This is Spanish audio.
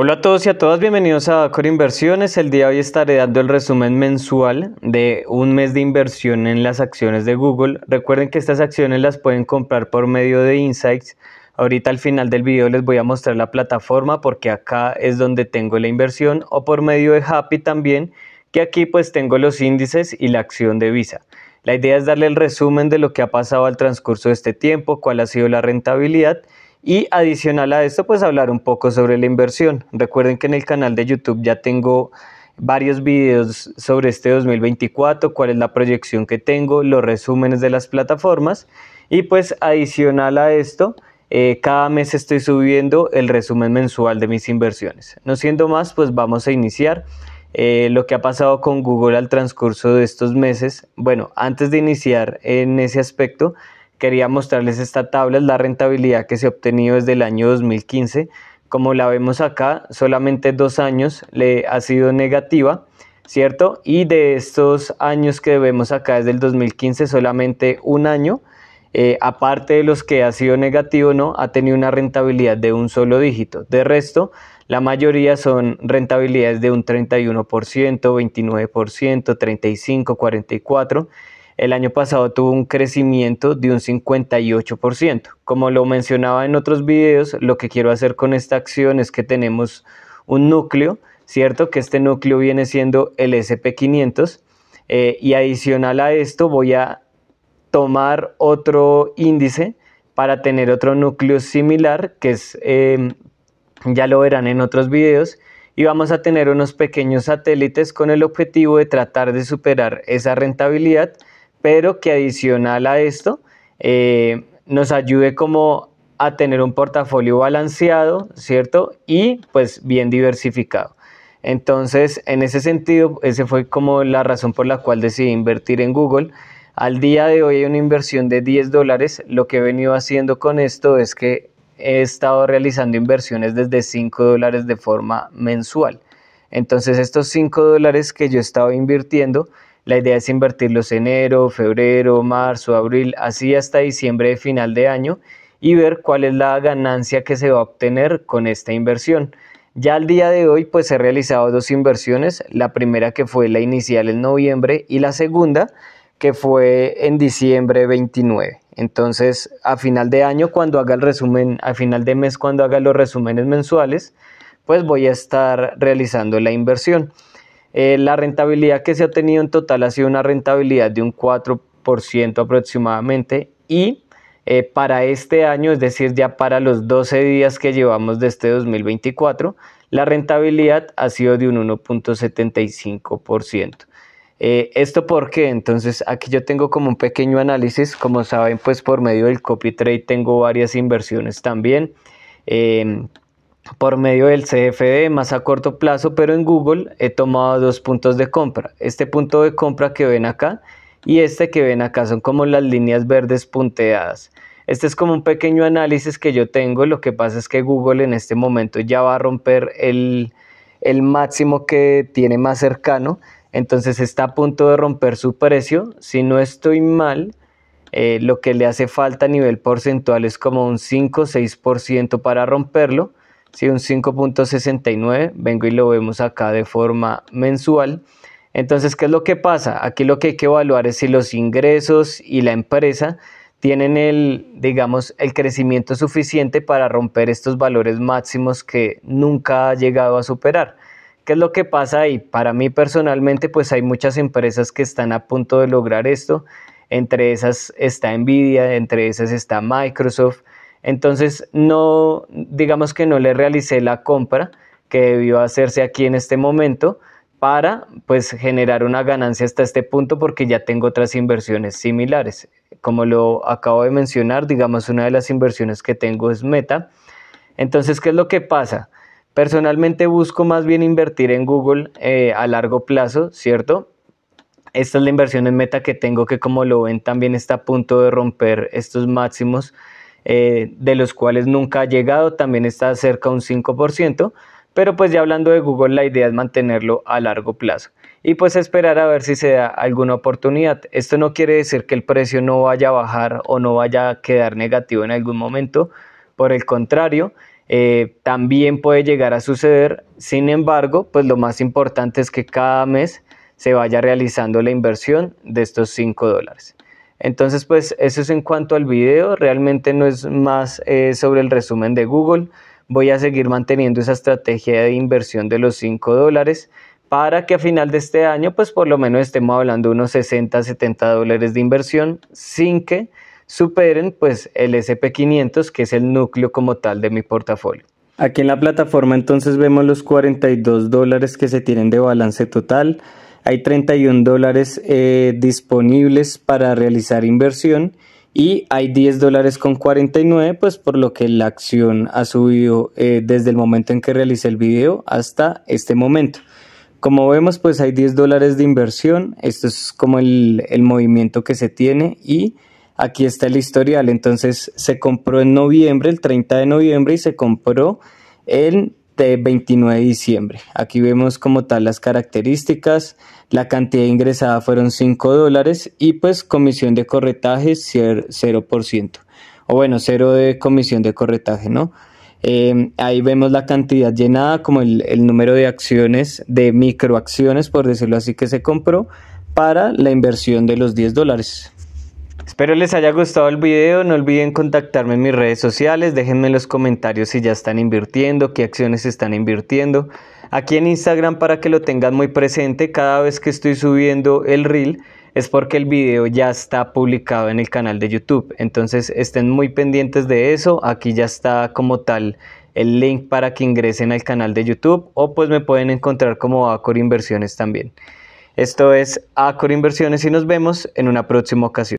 Hola a todos y a todas, bienvenidos a con Inversiones. El día de hoy estaré dando el resumen mensual de un mes de inversión en las acciones de Google. Recuerden que estas acciones las pueden comprar por medio de Insights. Ahorita al final del video les voy a mostrar la plataforma porque acá es donde tengo la inversión o por medio de Happy también, que aquí pues tengo los índices y la acción de Visa. La idea es darle el resumen de lo que ha pasado al transcurso de este tiempo, cuál ha sido la rentabilidad y adicional a esto, pues hablar un poco sobre la inversión. Recuerden que en el canal de YouTube ya tengo varios videos sobre este 2024, cuál es la proyección que tengo, los resúmenes de las plataformas y pues adicional a esto, eh, cada mes estoy subiendo el resumen mensual de mis inversiones. No siendo más, pues vamos a iniciar. Eh, lo que ha pasado con Google al transcurso de estos meses, bueno, antes de iniciar en ese aspecto, quería mostrarles esta tabla, es la rentabilidad que se ha obtenido desde el año 2015. Como la vemos acá, solamente dos años le ha sido negativa, ¿cierto? Y de estos años que vemos acá desde el 2015, solamente un año, eh, aparte de los que ha sido negativo, no, ha tenido una rentabilidad de un solo dígito. De resto, la mayoría son rentabilidades de un 31%, 29%, 35%, 44% el año pasado tuvo un crecimiento de un 58%. Como lo mencionaba en otros videos, lo que quiero hacer con esta acción es que tenemos un núcleo, ¿cierto? Que este núcleo viene siendo el SP500 eh, y adicional a esto voy a tomar otro índice para tener otro núcleo similar que es, em, ya lo verán en otros videos, y vamos a tener unos pequeños satélites con el objetivo de tratar de superar esa rentabilidad pero que adicional a esto eh, nos ayude como a tener un portafolio balanceado, ¿cierto? Y pues bien diversificado. Entonces, en ese sentido, esa fue como la razón por la cual decidí invertir en Google. Al día de hoy hay una inversión de 10 dólares. Lo que he venido haciendo con esto es que he estado realizando inversiones desde 5 dólares de forma mensual. Entonces, estos 5 dólares que yo he estado invirtiendo, la idea es invertirlos enero, febrero, marzo, abril, así hasta diciembre de final de año y ver cuál es la ganancia que se va a obtener con esta inversión. Ya al día de hoy pues he realizado dos inversiones, la primera que fue la inicial en noviembre y la segunda que fue en diciembre 29. Entonces a final de año cuando haga el resumen, a final de mes cuando haga los resúmenes mensuales, pues voy a estar realizando la inversión. Eh, la rentabilidad que se ha tenido en total ha sido una rentabilidad de un 4% aproximadamente y eh, para este año, es decir, ya para los 12 días que llevamos de este 2024, la rentabilidad ha sido de un 1.75%. Eh, ¿Esto por qué? Entonces aquí yo tengo como un pequeño análisis, como saben pues por medio del copy trade tengo varias inversiones también por medio del CFD más a corto plazo, pero en Google he tomado dos puntos de compra. Este punto de compra que ven acá y este que ven acá son como las líneas verdes punteadas. Este es como un pequeño análisis que yo tengo. Lo que pasa es que Google en este momento ya va a romper el, máximo que tiene más cercano. Entonces está a punto de romper su precio. Si no estoy mal, eh, lo que le hace falta a nivel porcentual es como un 5-6% para romperlo un 5.69, vengo y lo vemos acá de forma mensual. Entonces, ¿qué es lo que pasa? Aquí lo que hay que evaluar es si los ingresos y la empresa tienen el, digamos, el crecimiento suficiente para romper estos valores máximos que nunca ha llegado a superar. ¿Qué es lo que pasa ahí? Para mí personalmente, pues hay muchas empresas que están a punto de lograr esto. Entre esas está Nvidia, entre esas está Microsoft, entonces, no, digamos que no le realicé la compra que debió hacerse aquí en este momento para pues generar una ganancia hasta este punto porque ya tengo otras inversiones similares. Como lo acabo de mencionar, digamos una de las inversiones que tengo es Meta. Entonces, ¿qué es lo que pasa? Personalmente busco más bien invertir en Google eh, a largo plazo, ¿cierto? Esta es la inversión en Meta que tengo que como lo ven también está a punto de romper estos máximos eh, de los cuales nunca ha llegado, también está cerca un 5%, pero pues ya hablando de Google, la idea es mantenerlo a largo plazo y pues esperar a ver si se da alguna oportunidad. Esto no quiere decir que el precio no vaya a bajar o no vaya a quedar negativo en algún momento, por el contrario, eh, también puede llegar a suceder, sin embargo, pues lo más importante es que cada mes se vaya realizando la inversión de estos 5 dólares. Entonces, pues eso es en cuanto al video, realmente no es más eh, sobre el resumen de Google. Voy a seguir manteniendo esa estrategia de inversión de los 5 dólares para que a final de este año, pues por lo menos estemos hablando de unos 60, 70 dólares de inversión sin que superen pues el SP500, que es el núcleo como tal de mi portafolio. Aquí en la plataforma entonces vemos los 42 dólares que se tienen de balance total. Hay 31 dólares eh, disponibles para realizar inversión y hay 10 dólares con 49, pues por lo que la acción ha subido eh, desde el momento en que realice el video hasta este momento. Como vemos, pues hay 10 dólares de inversión. Esto es como el movimiento que se tiene y aquí está el historial. Entonces se compró en noviembre, el 30 de noviembre, y se compró en de este 29 de diciembre. Aquí vemos como tal las características, la cantidad ingresada fueron 5 dólares y pues comisión de corretaje 0%, o bueno, 0 de comisión de corretaje, ¿no? Eh, ahí vemos la cantidad llenada, como el, el número de acciones, de microacciones, por decirlo así, que se compró para la inversión de los 10 dólares. Espero les haya gustado el video, no olviden contactarme en mis redes sociales, déjenme en los comentarios si ya están invirtiendo, qué acciones están invirtiendo. Aquí en Instagram para que lo tengan muy presente, cada vez que estoy subiendo el reel es porque el video ya está publicado en el canal de YouTube. Entonces estén muy pendientes de eso, aquí ya está como tal el link para que ingresen al canal de YouTube o pues me pueden encontrar como Acor Inversiones también. Esto es Acor Inversiones y nos vemos en una próxima ocasión.